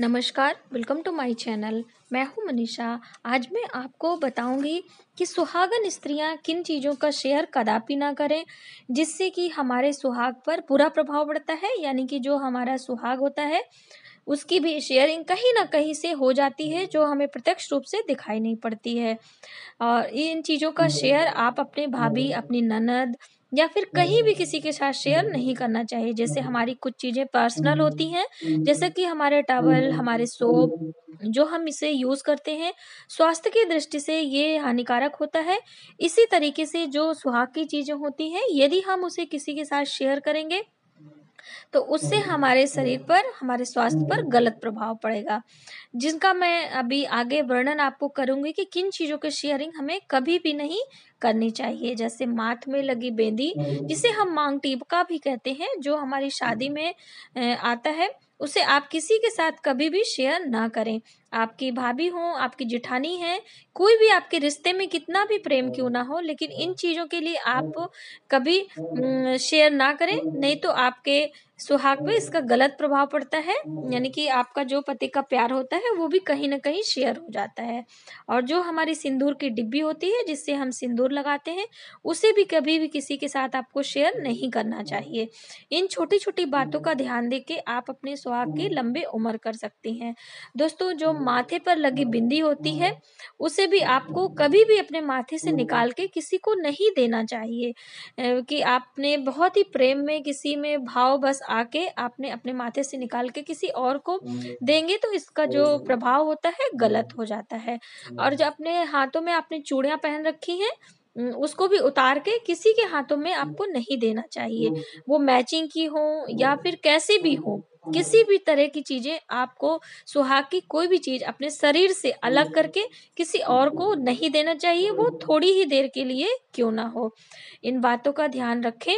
नमस्कार welcome to my channel मैं हूं मनीषा आज मैं आपको बताऊंगी कि सुहागन स्त्रियां किन चीज़ों का शेयर कदापि ना करें जिससे कि हमारे सुहाग पर बुरा प्रभाव पड़ता है यानी कि जो हमारा सुहाग होता है उसकी भी शेयरिंग कहीं ना कहीं से हो जाती है जो हमें प्रत्यक्ष रूप से दिखाई नहीं पड़ती है और इन चीज़ों का शेयर आप अपने भाभी अपनी ननद या फिर कहीं भी किसी के साथ शेयर हम्म। नहीं करना चाहिए जैसे हम्म। हमारी कुछ चीज़ें पर्सनल होती हैं जैसे कि हमारे टावल हमारे सोप जो हम इसे यूज़ करते हैं स्वास्थ्य की दृष्टि से ये हानिकारक होता है इसी तरीके से जो सुहाग की चीज़ें होती हैं यदि हम उसे किसी के साथ शेयर करेंगे तो उससे हमारे शरीर पर हमारे स्वास्थ्य पर गलत प्रभाव पड़ेगा जिनका मैं अभी आगे वर्णन आपको करूंगी कि किन चीज़ों के शेयरिंग हमें कभी भी नहीं करनी चाहिए जैसे माथ में लगी बेंदी जिसे हम मांग टीपका भी कहते हैं जो हमारी शादी में आता है उसे आप किसी के साथ कभी भी शेयर ना करें आपकी भाभी हो आपकी जिठानी है कोई भी आपके रिश्ते में कितना भी प्रेम क्यों ना हो लेकिन इन चीज़ों के लिए आप कभी शेयर ना करें नहीं तो आपके सुहाग पे इसका गलत प्रभाव पड़ता है यानी कि आपका जो पति का प्यार होता है वो भी कहीं ना कहीं शेयर हो जाता है और जो हमारी सिंदूर की डिब्बी होती है जिससे हम सिंदूर लगाते हैं उसे भी कभी भी किसी के साथ आपको शेयर नहीं करना चाहिए इन छोटी छोटी बातों का ध्यान दे के आप अपने सुहाग की लंबे उम्र कर सकती हैं दोस्तों जो माथे पर लगी बिंदी होती है उसे भी आपको कभी भी अपने माथे से निकाल के किसी को नहीं देना चाहिए कि आपने बहुत ही प्रेम में किसी में भाव बस आके आपने अपने माथे से निकाल के किसी और को देंगे तो इसका जो प्रभाव होता है गलत हो जाता है और जो अपने हाथों में आपने चूड़ियाँ पहन रखी हैं उसको भी उतार के किसी के हाथों में आपको नहीं देना चाहिए वो मैचिंग की हो या फिर कैसे भी हो किसी भी तरह की चीजें आपको सुहाग की कोई भी चीज अपने शरीर से अलग हम्म। करके किसी और को नहीं देना चाहिए वो थोड़ी ही देर के लिए क्यों ना हो इन बातों का ध्यान रखें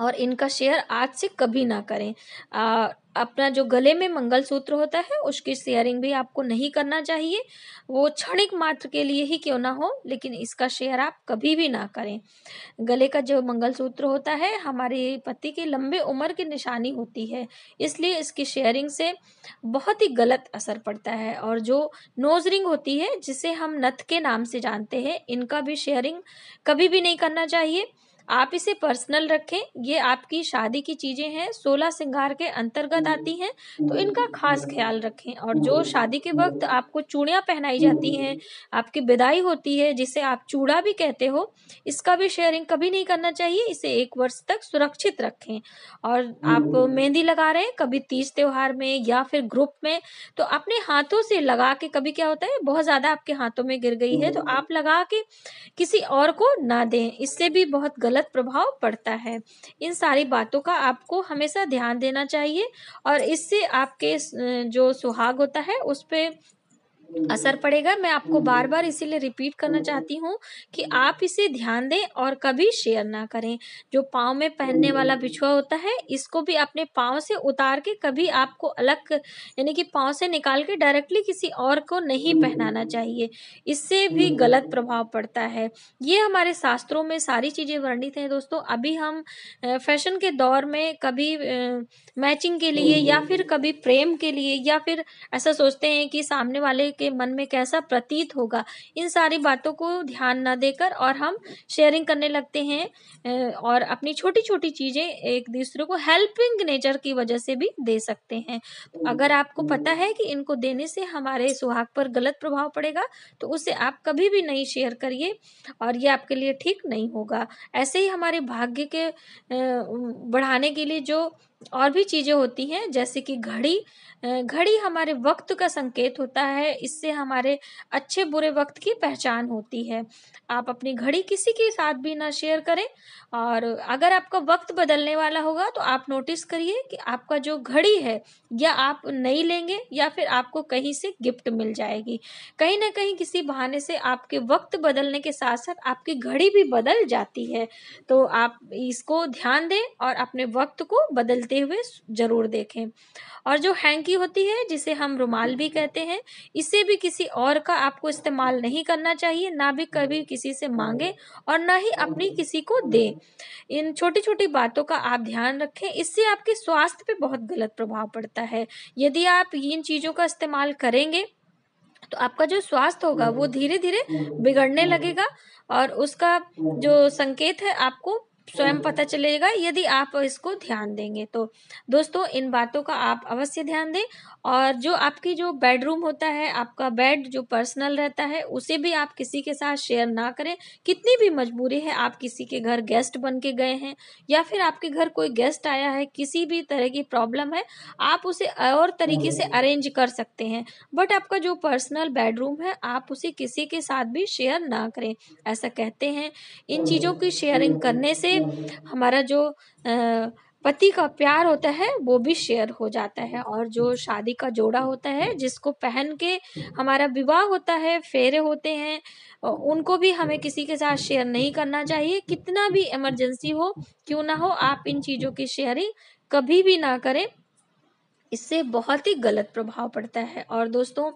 और इनका शेयर आज से कभी ना करें आ, अपना जो गले में मंगलसूत्र होता है उसकी शेयरिंग भी आपको नहीं करना चाहिए वो क्षणिक मात्र के लिए ही क्यों ना हो लेकिन इसका शेयर आप कभी भी ना करें गले का जो मंगलसूत्र होता है हमारे पति की लंबे उम्र की निशानी होती है इसलिए इसकी शेयरिंग से बहुत ही गलत असर पड़ता है और जो नोज रिंग होती है जिसे हम नथ के नाम से जानते हैं इनका भी शेयरिंग कभी भी नहीं करना चाहिए आप इसे पर्सनल रखें ये आपकी शादी की चीज़ें हैं सोलह सिंगार के अंतर्गत हम्म। आती हैं तो इनका खास हम्म। ख्याल रखें और जो हम्म। शादी के वक्त आपको चूड़ियाँ पहनाई जाती हैं आपकी विदाई होती है जिसे आप चूड़ा भी कहते हो इसका भी शेयरिंग कभी नहीं करना चाहिए इसे एक वर्ष तक सुरक्षित रखें और आप मेहंदी लगा रहे हैं कभी तीज त्योहार में या फिर ग्रुप में तो अपने हाथों से लगा के कभी क्या होता है बहुत ज़्यादा आपके हाथों में गिर गई है तो आप लगा के किसी और को ना दें इससे भी बहुत गलत गलत प्रभाव पड़ता है इन सारी बातों का आपको हमेशा ध्यान देना चाहिए और इससे आपके जो सुहाग होता है उस पर असर पड़ेगा मैं आपको बार बार इसीलिए रिपीट करना चाहती हूँ कि आप इसे ध्यान दें और कभी शेयर ना करें जो पाँव में पहनने वाला बिछुआ होता है इसको भी अपने पाँव से उतार के कभी आपको अलग यानी कि पाँव से निकाल के डायरेक्टली किसी और को नहीं पहनाना चाहिए इससे भी गलत प्रभाव पड़ता है ये हमारे शास्त्रों में सारी चीज़ें वर्णित हैं दोस्तों अभी हम फैशन के दौर में कभी मैचिंग के लिए या फिर कभी प्रेम के लिए या फिर ऐसा सोचते हैं कि सामने वाले के मन में कैसा प्रतीत होगा इन सारी बातों को ध्यान ना देकर और हम शेयरिंग करने लगते हैं और अपनी छोटी छोटी चीज़ें एक दूसरे को हेल्पिंग नेचर की वजह से भी दे सकते हैं तो अगर आपको पता है कि इनको देने से हमारे सुहाग पर गलत प्रभाव पड़ेगा तो उसे आप कभी भी नहीं शेयर करिए और ये आपके लिए ठीक नहीं होगा ऐसे ही हमारे भाग्य के बढ़ाने के लिए जो और भी चीज़ें होती हैं जैसे कि घड़ी घड़ी हमारे वक्त का संकेत होता है इससे हमारे अच्छे बुरे वक्त की पहचान होती है आप अपनी घड़ी किसी के साथ भी ना शेयर करें और अगर आपका वक्त बदलने वाला होगा तो आप नोटिस करिए कि आपका जो घड़ी है या आप नहीं लेंगे या फिर आपको कहीं से गिफ्ट मिल जाएगी कहीं ना कहीं किसी बहाने से आपके वक्त बदलने के साथ साथ आपकी घड़ी भी बदल जाती है तो आप इसको ध्यान दें और अपने वक्त को बदल मिलते हुए ज़रूर देखें और जो हैंकी होती है जिसे हम रुमाल भी कहते हैं इसे भी किसी और का आपको इस्तेमाल नहीं करना चाहिए ना भी कभी किसी से मांगे और ना ही अपनी किसी को दे इन छोटी छोटी बातों का आप ध्यान रखें इससे आपके स्वास्थ्य पे बहुत गलत प्रभाव पड़ता है यदि आप इन चीज़ों का इस्तेमाल करेंगे तो आपका जो स्वास्थ्य होगा वो धीरे धीरे बिगड़ने लगेगा और उसका जो संकेत है आपको स्वयं हम्म। पता चलेगा यदि आप इसको ध्यान देंगे तो दोस्तों इन बातों का आप अवश्य ध्यान दें और जो आपकी जो बेडरूम होता है आपका बेड जो पर्सनल रहता है उसे भी आप किसी के साथ शेयर ना करें कितनी भी मजबूरी है आप किसी के घर गेस्ट बन के गए हैं या फिर आपके घर कोई गेस्ट आया है किसी भी तरह की प्रॉब्लम है आप उसे और तरीके से अरेंज हम्म। कर सकते हैं बट आपका जो पर्सनल बेडरूम है आप उसे किसी के साथ भी शेयर ना करें ऐसा कहते हैं इन चीज़ों की शेयरिंग हम्म। करने से हमारा जो पति का प्यार होता है वो भी शेयर हो जाता है और जो शादी का जोड़ा होता है जिसको पहन के हमारा विवाह होता है फेरे होते हैं उनको भी हमें किसी के साथ शेयर नहीं करना चाहिए कितना भी इमरजेंसी हो क्यों ना हो आप इन चीज़ों की शेयरिंग कभी भी ना करें इससे बहुत ही गलत प्रभाव पड़ता है और दोस्तों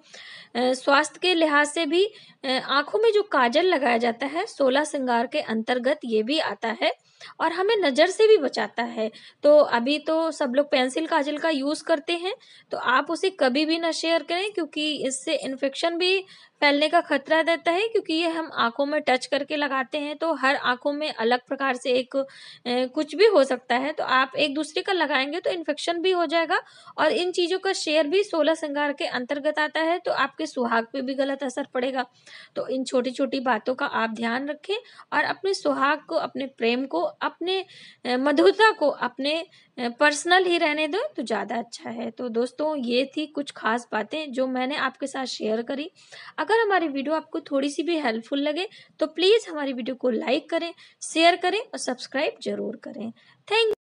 स्वास्थ्य के लिहाज से भी आंखों में जो काजल लगाया जाता है सोलह श्रृंगार के अंतर्गत ये भी आता है और हमें नज़र से भी बचाता है तो अभी तो सब लोग पेंसिल काजल का यूज़ करते हैं तो आप उसे कभी भी ना शेयर करें क्योंकि इससे इन्फेक्शन भी फैलने का खतरा रहता है क्योंकि ये हम आँखों में टच करके लगाते हैं तो हर आंखों में अलग प्रकार से एक ए, कुछ भी हो सकता है तो आप एक दूसरे का लगाएंगे तो इन्फेक्शन भी हो जाएगा और इन चीज़ों का शेयर भी सोलह श्रृंगार के अंतर्गत आता है तो आपके सुहाग पे भी गलत असर पड़ेगा तो इन छोटी छोटी बातों का आप ध्यान रखें और अपने सुहाग को अपने प्रेम को अपने मधुरता को अपने पर्सनल ही रहने दो तो ज़्यादा अच्छा है तो दोस्तों ये थी कुछ खास बातें जो मैंने आपके साथ शेयर करी अगर हमारी वीडियो आपको थोड़ी सी भी हेल्पफुल लगे तो प्लीज़ हमारी वीडियो को लाइक करें शेयर करें और सब्सक्राइब ज़रूर करें थैंक